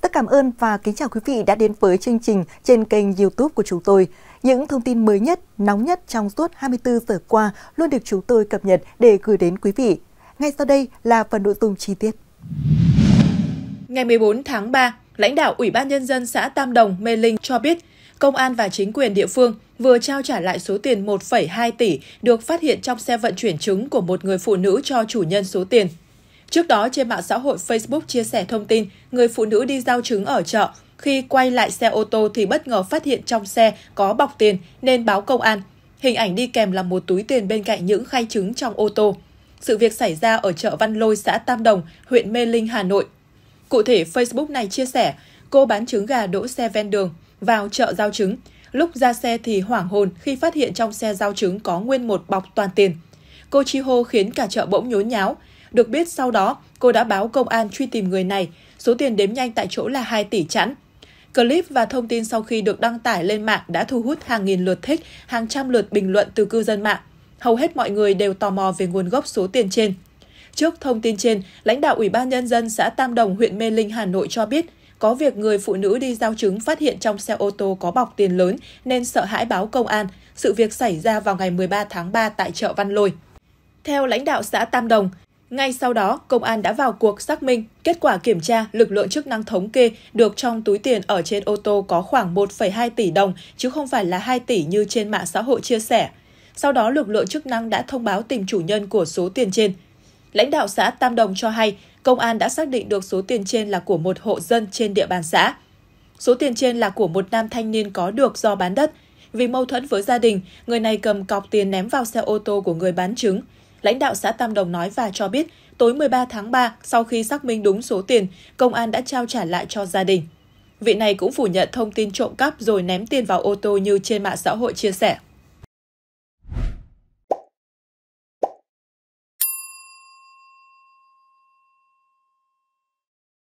tất cảm ơn và kính chào quý vị đã đến với chương trình trên kênh YouTube của chúng tôi. Những thông tin mới nhất, nóng nhất trong suốt 24 giờ qua luôn được chúng tôi cập nhật để gửi đến quý vị. Ngay sau đây là phần nội dung chi tiết. Ngày 14 tháng 3, lãnh đạo Ủy ban Nhân dân xã Tam Đồng, Mê Linh cho biết, Công an và chính quyền địa phương vừa trao trả lại số tiền 1,2 tỷ được phát hiện trong xe vận chuyển trứng của một người phụ nữ cho chủ nhân số tiền Trước đó, trên mạng xã hội Facebook chia sẻ thông tin người phụ nữ đi giao trứng ở chợ. Khi quay lại xe ô tô thì bất ngờ phát hiện trong xe có bọc tiền nên báo công an. Hình ảnh đi kèm là một túi tiền bên cạnh những khay trứng trong ô tô. Sự việc xảy ra ở chợ Văn Lôi, xã Tam Đồng, huyện Mê Linh, Hà Nội. Cụ thể, Facebook này chia sẻ, cô bán trứng gà đỗ xe ven đường, vào chợ giao trứng. Lúc ra xe thì hoảng hồn khi phát hiện trong xe giao trứng có nguyên một bọc toàn tiền. Cô chi hô khiến cả chợ bỗng nhốn nháo. Được biết sau đó, cô đã báo công an truy tìm người này. Số tiền đếm nhanh tại chỗ là 2 tỷ chẵn. Clip và thông tin sau khi được đăng tải lên mạng đã thu hút hàng nghìn lượt thích, hàng trăm lượt bình luận từ cư dân mạng. Hầu hết mọi người đều tò mò về nguồn gốc số tiền trên. Trước thông tin trên, lãnh đạo Ủy ban Nhân dân xã Tam Đồng, huyện Mê Linh, Hà Nội cho biết, có việc người phụ nữ đi giao chứng phát hiện trong xe ô tô có bọc tiền lớn nên sợ hãi báo công an. Sự việc xảy ra vào ngày 13 tháng 3 tại chợ Văn Lôi. Theo lãnh đạo xã Tam Đồng, ngay sau đó, công an đã vào cuộc xác minh. Kết quả kiểm tra, lực lượng chức năng thống kê được trong túi tiền ở trên ô tô có khoảng 1,2 tỷ đồng, chứ không phải là 2 tỷ như trên mạng xã hội chia sẻ. Sau đó, lực lượng chức năng đã thông báo tìm chủ nhân của số tiền trên. Lãnh đạo xã Tam Đồng cho hay, công an đã xác định được số tiền trên là của một hộ dân trên địa bàn xã. Số tiền trên là của một nam thanh niên có được do bán đất. Vì mâu thuẫn với gia đình, người này cầm cọc tiền ném vào xe ô tô của người bán trứng lãnh đạo xã Tam Đồng nói và cho biết tối 13 tháng 3, sau khi xác minh đúng số tiền, công an đã trao trả lại cho gia đình. Vị này cũng phủ nhận thông tin trộm cắp rồi ném tiền vào ô tô như trên mạng xã hội chia sẻ.